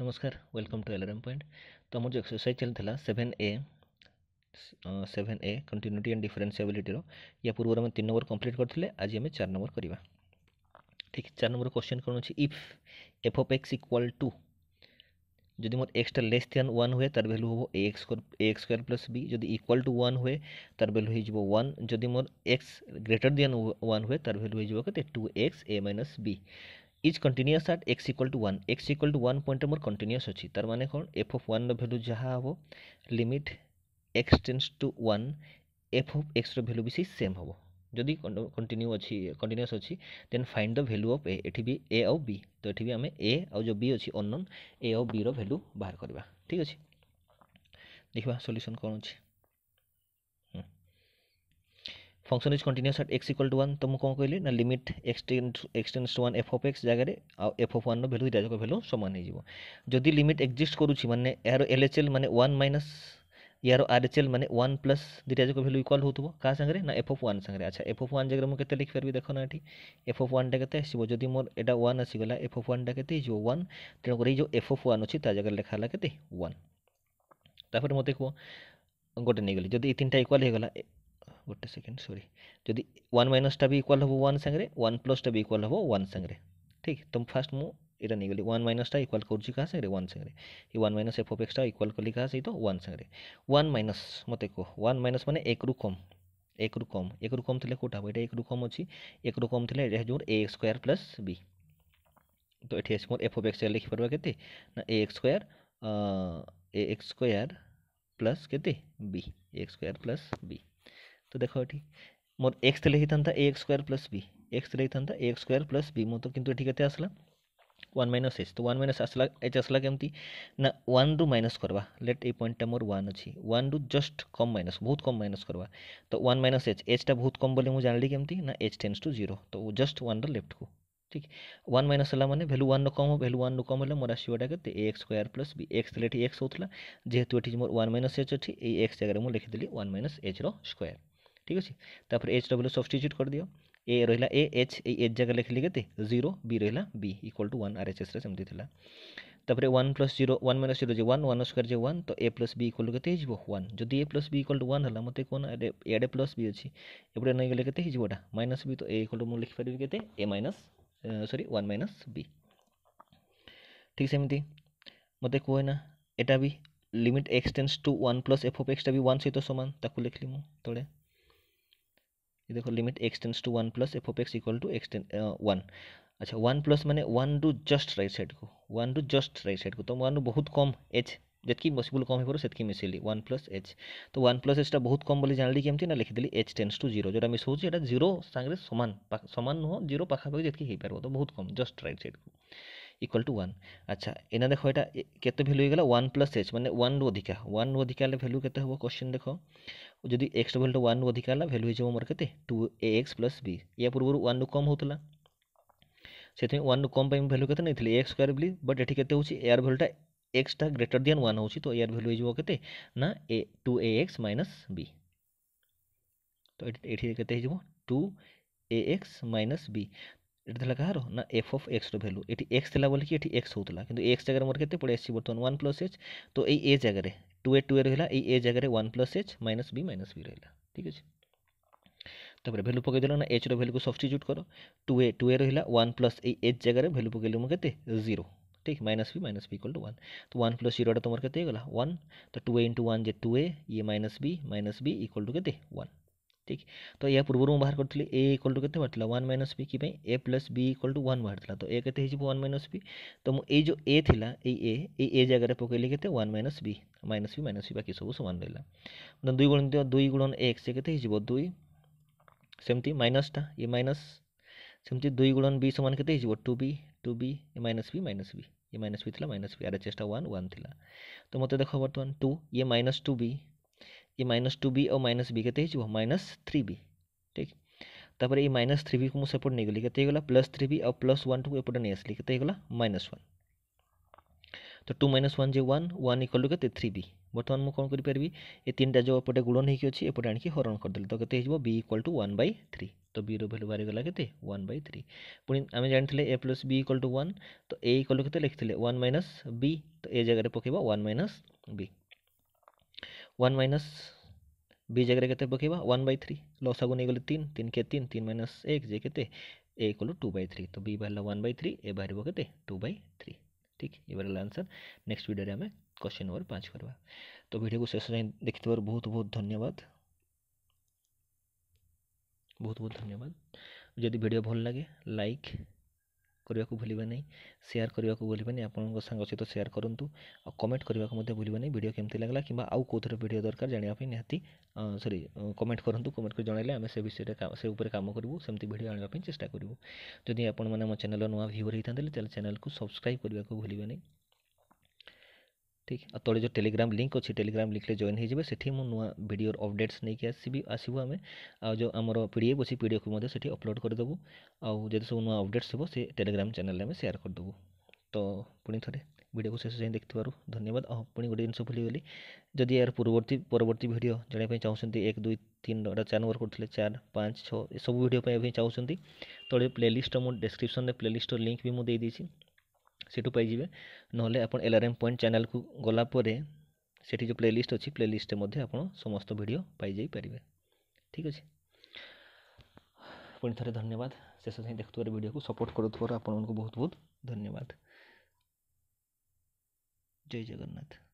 ନମସ୍କାର welcome to ଏଲଆରଏମ୍ point ତ ଆମର ଯେଉଁ ଏକ୍ସରସାଇଜ୍ ଚାଲିଥିଲା seven A seven A continuity and ଡିଫରେନ୍ସିଆବିଲିଟିର ୟା ପୂର୍ବରୁ ଆମେ ତିନି ନମ୍ବର କମ୍ପ୍ଲିଟ୍ କରିଥିଲେ ଆଜି ଆମେ ଚାରି ନମ୍ବର କରିବା ଠିକ୍ ଚାରି ନମ୍ବର କ୍ୱେଶ୍ଚନ୍ କ'ଣ ଅଛି if f of x equal to যদি মোট এক্সটা লেস দেন ওয়ান হুয়ে তার ভ্যালু হব a x a x square plus b যদি ইকুয়াল টু ওয়ান হুয়ে তার ভ্যালু হয়ে যাব ওয়ান যদি মোর এক্স গ্রেটার দেন ওয়ান হুয়ে তার ভ্যালু হয়ে যাব কে two x a minus b is continuous at x equal to one x equal to one ପଏଣ୍ଟରେ ମୋର କଣ୍ଟିନ୍ୟୁଅସ୍ ଅଛି ତା'ର ମାନେ କ'ଣ ଏଫ୍ ଅଫ୍ ୱାନ୍ର ଭ୍ୟାଲୁ ଯାହା ହେବ limit x tends to one f of ଏକ୍ସର ଭ୍ୟାଲୁ ବି ସେଇ ସେମ୍ ହେବ ଯଦି କଣ୍ଟିନ୍ୟୁ ଅଛି କଣ୍ଟିନ୍ୟୁଅସ୍ ଅଛି then find the value of a ଏଠି ବି ଏ ଆଉ ବି ତ ଏଠି ବି ଆମେ ଏ ଆଉ ଯେଉଁ ବି ଅଛି ଅନ୍ନନ୍ ଏ ଆଉ ବିର ଭ୍ୟାଲୁ ବାହାର କରିବା ଠିକ୍ ଅଛି ଦେଖିବା ସଲ୍ୟୁସନ୍ କ'ଣ ଅଛି function is continuous at x equal to one तो मुझे कौन कहली ना limit x tends x tends to one f of x जगह एफ अफ वन भैल्यू दुटा जाक भैल्यू सामान हो जदि लिमिट एक्जिस्ट करुच्छी मैंने यार एल एच एल मैंने वन माइनस यार आर एच एल मैंने वन प्लस दुटा जाक भैल्यू इक्वाल हो क्या सांगे ना एफ अफ वन सांगे अच्छा एफ अफ वन जगह मुझे लिखिपारि देख ना ये एफ अफ वन के आसो मोर एटा वन आसगला एफ अफ वन के वन तेणुकर जो एफ अफ वन अच्छी जगह लेखाला के वन तापर मत कह गोटे नहींगली जदि तीन टाइम इक्वाल होगा गोटे सेकेंड सरी जदि वन माइनसटा भी इक्वाल हम वन सांगे वन प्लसटा भी इक्वाल हे वन सांगे ठीक तुम फास्ट मुझा नहींगली वन माइनसटा इक्वाल करुच्छी क्या सागर वन सांगे ये वन माइनस एफ ओपेक्सटा इक्वाल कली क्या सहित वन सांगे वन माइनस मत कह वन माइनस मैंने एक रु कम एक रु कम एक रु कम थी कौटा हाँ एक रु कम अच्छी एक रु कम थी जो ए स्क्वयर प्लस बी तो ये आस एफ ओपेक्स लिखिपर के a square a x square plus के एक्स स्क्वयर प्लस बी તો ଦେଖ ଏଠି ମୋର ଏକ୍ସ ଥିଲେ ହେଇଥାନ୍ତା a x square plus b x ଥିଲେ ହେଇଥାନ୍ତା a x square plus b ମୋର ତ କିନ୍ତୁ ଏଠି କେତେ ଆସିଲା ওয়ান মাইনস এইচ তো ওয়ান মাইনস আসলা এইচ আসলা কেমতি না ওয়ান রু মাইনস করবা লেট এই পয়েন্টটা মোর ওয়ান অছি ওয়ান রু জস্ট কম মাইনস বহুত কম মাইনস করবা তো ওয়ান মাইনস এইচ এইচটা বহুত কম বলে মু জানলি কেমতি না এইচ টেন্স টু জিরো তো জস্ট ওয়ান র লেফট কু ঠিক ওয়ান মাইনস হলা মানে ভ্যালু ওয়ান কম ভ্যালু ওয়ান কম হলে মোর আসবটা কেতে a x square plus b x let x হোলা যেহেতু এটি মোর ওয়ান মাইনস এইচ অছি এই এক্স জায়গায় মু লিখিদেলি ওয়ান মাইনস এইচ র স্কোয়ার ঠিক ଅଛି ତାପରେ ଏଚ୍ ଡବ୍ଲ୍ୟୁ ସବଷ୍ଟିଚ୍ୟୁଟ୍ କରିଦିଅ ଏ ରହିଲା ଏ ଏଚ୍ ଏଇ ଏଚ୍ ଜାଗା ଲେଖିଲି କେତେ ଜିରୋ ବି ରହିଲା b equal to one R H ଏସ୍ରେ ସେମିତି ଥିଲା ତାପରେ one plus zero one minus zero ଯେ ୱାନ୍ ୱାନ୍ ସ୍କୋୟାର୍ ଯେ ୱାନ୍ ତ a plus b equal to କେତେ ହେଇଯିବ ୱାନ୍ ଯଦି a plus b equal to one ହେଲା ମୋତେ କ'ଣ ଇଆଡ଼େ ପ୍ଲସ୍ ବି ଅଛି ଏପଟେ ନେଇଗଲେ କେତେ ହେଇଯିବ ଏଟା ମାଇନସ୍ ବି ତ ଏ ଇକ୍ୱାଲ୍ ଟୁ ମୁଁ ଲେଖିପାରିବି କେତେ a minus sorry one minus b ଠିକ୍ ସେମିତି ମୋତେ କୁହେ ନା ଏଟା ବି limit x tends to one plus f of ଏକ୍ସଟା ବି ୱାନ୍ ସହିତ ସମାନ ତାକୁ ଲେଖିଲି ମୁଁ ତଳେ ये देखो limit x tends to one plus f of x equal to x one अच्छा वन प्लस मैंने वन रु जस्ट रईट साइड को वन रु जस्ट रईट साइड को तो वन रु बहुत कम एच ଯେତିକି ପସିବୁଲ୍ କମ୍ ହେଇପାରିବ ସେତିକି ମିଶାଇଲି ୱାନ୍ ପ୍ଲସ୍ ଏଚ୍ ତ ୱାନ୍ ପ୍ଲସ୍ ଏଚ୍ଟା ବହୁତ କମ୍ ବୋଲି ଜାଣିଲି କେମିତି ନା ଲେଖିଦେଲି ଏଚ୍ ଟେନ୍ସ ଟୁ ଜିରୋ ଯେଉଁଟା ମିଶାଉଛି ଏଇଟା ଜିରୋ ସାଙ୍ଗରେ ସମାନ ସମାନ ନୁହଁ ଜିରୋ ପାଖାପାଖି ଯେତିକି ହେଇପାରିବ ତ ବହୁତ କମ୍ ଜଷ୍ଟ ରାଇଟ୍ ସାଇଡ଼୍କୁ ইকুয়াল টু ওয়ান আচ্ছা এনা দেখো এটা কেতে ভ্যালু হয়ে গেল ওয়ান প্লাস এইচ মানে ওয়ান রু অধিকা ওয়ান রু অধিকা হলে ভ্যালু কেতে হব কোশ্চেন দেখো जदि एक्स टू भैल्यूटा वन अधिक है भैल्यू हो मोर के two a x plus b या पूर्व वन कम होता तो तो से वन कम भैल्यू कैसे नहीं एक्स स्क् बट एटी के हो भैल्यूटा एक्सटा ग्रेटर दैन वन हो तो एयर भैल्यू हो two a x minus b तो ये कैसे two a x minus b ये कह ना एफ अफ एक्स रैल्यू ये एक्स थी बोलिए एक्स होता है कि एक्स जगह मोर के पड़े आर्तमान वन प्लस एच तो ये जगह ଟୁ ଏ ଟୁ ଏ ରହିଲା ଏଇ ଏ ଜାଗାରେ one plus h minus b minus b ରହିଲା ଠିକ୍ ଅଛି ତାପରେ ଭ୍ୟାଲୁ ପକାଇଦେଲ ନା ଏଚ୍ର ଭ୍ୟାଲୁକୁ ସବଷ୍ଟିଚ୍ୟୁଟ୍ କର ଟୁ ଏ ଟୁ ଏ ରହିଲା ୱାନ୍ ପ୍ଲସ୍ ଏଇ ଏଚ୍ ଜାଗାରେ ଭ୍ୟାଲୁ ପକାଇଲି ମୁଁ କେତେ ଜିରୋ ठीक minus b minus b equal to one तो वन प्लस जीरो तुम के वन तो टू ए इंटू वन जे टू ए ये minus b minus b equal to के वन ठीक तो या पूर्व बाहर करी ए इक्वाल टू के बाहर वन माइनस बी कि a plus b equal to one बाहर था तो ए के वन माइनस बी तो मुझे जो ए था ए ए जगह पकईली के one minus b minus b minus b बाकी सब सामान रहा दुई गुण दुई गुणन एक्स के दुई सेमती माइनसटा ये माइनस सेमती दुई गुणन बी सामान के two b two b a minus b minus b ये माइनस बी थी minus b R H one one थी तो मत देख बर्तमान टू ये माइनस टू बी ये माइनस टू बी और माइनस बी कते माइनस थ्री बी ठीक তারপরে এই মাইনাস থ্রি বি মু সেপট নেইগলি কেতে হইগলা প্লাস থ্রি বি আর প্লাস ওয়ান টু এপটে নিয়ে আসলি কেতে হইগলা মাইনাস ওয়ান তো টু মাইনাস ওয়ান যে ওয়ান ওয়ান ইকল টু কেতে থ্রি বি বর্তমান মু কোন করিপারি এ তিনটা যে এপটে গুণন হইকি অছি এপটে আনিকি হরণ করদেলি তো কেতে হইব b equal to one by three তো বি র ভ্যালু বাহারিগলা কেতে ওয়ান বাই থ্রি পুনি আমি জানিলে a plus b equal to one তো এ ইকল টু কেতে লিখিলে ওয়ান মাইনাস বি তো এ জায়গায় পকাইব one minus b one minus b जगह कहते बखे बा वन बाई थ्री लौसा गुण गले तीन तीन के तीन तीन माइनस एक जे के a equal to by three तो बी बाहर वन बै थ्री ए बाहर कहते टू बै थ्री ठीक ये आंसर नेक्स्ट भिडियो आम क्वेश्चन नंबर पाँच करवा तो भिडियो को शेष जाए देखते बहुत बहुत धन्यवाद बहुत बहुत धन्यवाद जदि भिड भल लगे लाइक କରିବାକୁ ଭୁଲିବେ ନାହିଁ ସେୟାର କରିବାକୁ ଭୁଲିବେନି ଆପଣଙ୍କ ସାଙ୍ଗ ସହିତ ସେୟାର କରନ୍ତୁ ଆଉ କମେଣ୍ଟ କରିବାକୁ ମଧ୍ୟ ଭୁଲିବେନି ଭିଡ଼ିଓ କେମିତି ଲାଗିଲା କିମ୍ବା ଆଉ କେଉଁଥିରେ ଭିଡ଼ିଓ ଦରକାର ଜାଣିବା ପାଇଁ ନିହାତି ସରି କମେଣ୍ଟ କରନ୍ତୁ କମେଣ୍ଟ କରି ଜଣାଇଲେ ଆମେ ସେ ବିଷୟରେ ସେ ଉପରେ କାମ କରିବୁ ସେମିତି ଭିଡ଼ିଓ ଆଣିବା ପାଇଁ ଚେଷ୍ଟା କରିବୁ ଯଦି ଆପଣମାନେ ଆମ ଚ୍ୟାନେଲ୍ର ନୂଆ ଭିଉ ହେଇଥାନ୍ତେ ତାହେଲେ ଚ୍ୟାନେଲ୍କୁ ସବସ୍କ୍ରାଇବ୍ କରିବାକୁ ଭୁଲିବେ ନାହିଁ ठीक तले जो टेलीग्राम लिंक अच्छे टेलीग्राम लिंक में जॉन होते हैं नुआ भिडर अपडेट्स नहीं आसबि आसबू आम जो आम पीडीएफ अच्छी पीडीएफ को मैं अपलोड करदेबु आउ जो सब नुआ अपडेट्स हे से टेलीग्राम चैनल में सेयार करदेबू तो पुणी थे भिडियो को शेष जाए देखिव धन्यवाद पुणी गोटे जिनस भूलीगली जदि यार पूर्ववर्त परवर्त भिड जाना चाहते एक दुई तीन चार नंबर करते चार पाँच छः सब भिडियो चाहते तेज प्लेलीस्ट मुझ डेस्क्रिप्सन में प्लेलीस्टर लिंक भी मुझे सीटू पाइबे ना आप L R M point channel को गलापर से जो प्ले लिस्ट अच्छी प्ले लिस्ट आप समस्त भिड पाई पारे ठीक अच्छे पुणे धन्यवाद शेष जाए देखुवर भिड को सपोर्ट करूँ बहुत बहुत धन्यवाद जय जगन्नाथ